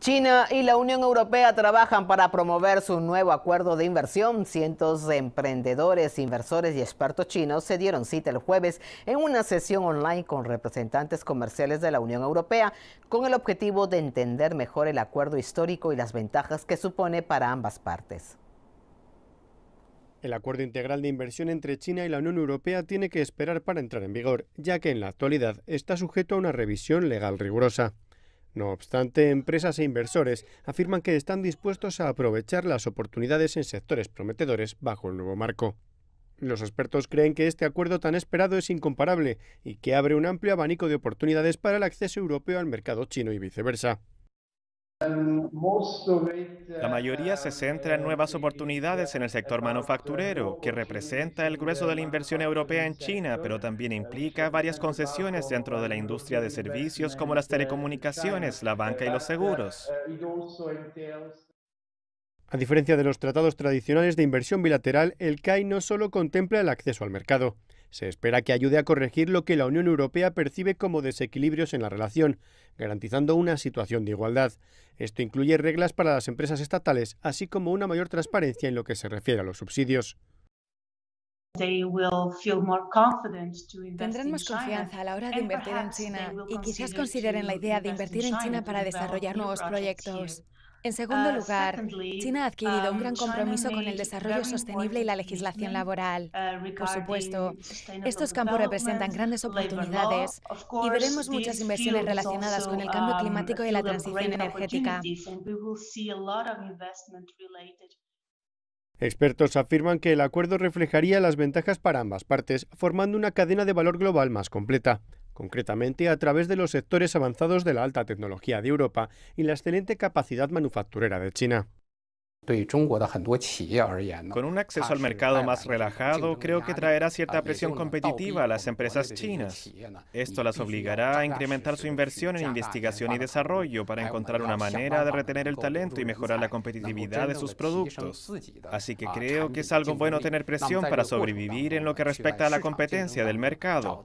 China y la Unión Europea trabajan para promover su nuevo acuerdo de inversión. Cientos de emprendedores, inversores y expertos chinos se dieron cita el jueves en una sesión online con representantes comerciales de la Unión Europea con el objetivo de entender mejor el acuerdo histórico y las ventajas que supone para ambas partes. El acuerdo integral de inversión entre China y la Unión Europea tiene que esperar para entrar en vigor, ya que en la actualidad está sujeto a una revisión legal rigurosa. No obstante, empresas e inversores afirman que están dispuestos a aprovechar las oportunidades en sectores prometedores bajo el nuevo marco. Los expertos creen que este acuerdo tan esperado es incomparable y que abre un amplio abanico de oportunidades para el acceso europeo al mercado chino y viceversa. La mayoría se centra en nuevas oportunidades en el sector manufacturero, que representa el grueso de la inversión europea en China, pero también implica varias concesiones dentro de la industria de servicios como las telecomunicaciones, la banca y los seguros. A diferencia de los tratados tradicionales de inversión bilateral, el CAI no solo contempla el acceso al mercado, se espera que ayude a corregir lo que la Unión Europea percibe como desequilibrios en la relación, garantizando una situación de igualdad. Esto incluye reglas para las empresas estatales, así como una mayor transparencia en lo que se refiere a los subsidios. Tendrán más confianza a la hora de invertir en China y quizás consideren la idea de invertir en China para desarrollar nuevos proyectos. En segundo ah, lugar, China ha adquirido un um, gran compromiso con el desarrollo sostenible y la legislación laboral. Uh, Por supuesto, estos campos representan grandes oportunidades y veremos muchas inversiones relacionadas con el cambio um, climático y la transición energética. Expertos afirman que el acuerdo reflejaría las ventajas para ambas partes, formando una cadena de valor global más completa concretamente a través de los sectores avanzados de la alta tecnología de Europa y la excelente capacidad manufacturera de China. Con un acceso al mercado más relajado, creo que traerá cierta presión competitiva a las empresas chinas. Esto las obligará a incrementar su inversión en investigación y desarrollo para encontrar una manera de retener el talento y mejorar la competitividad de sus productos. Así que creo que es algo bueno tener presión para sobrevivir en lo que respecta a la competencia del mercado.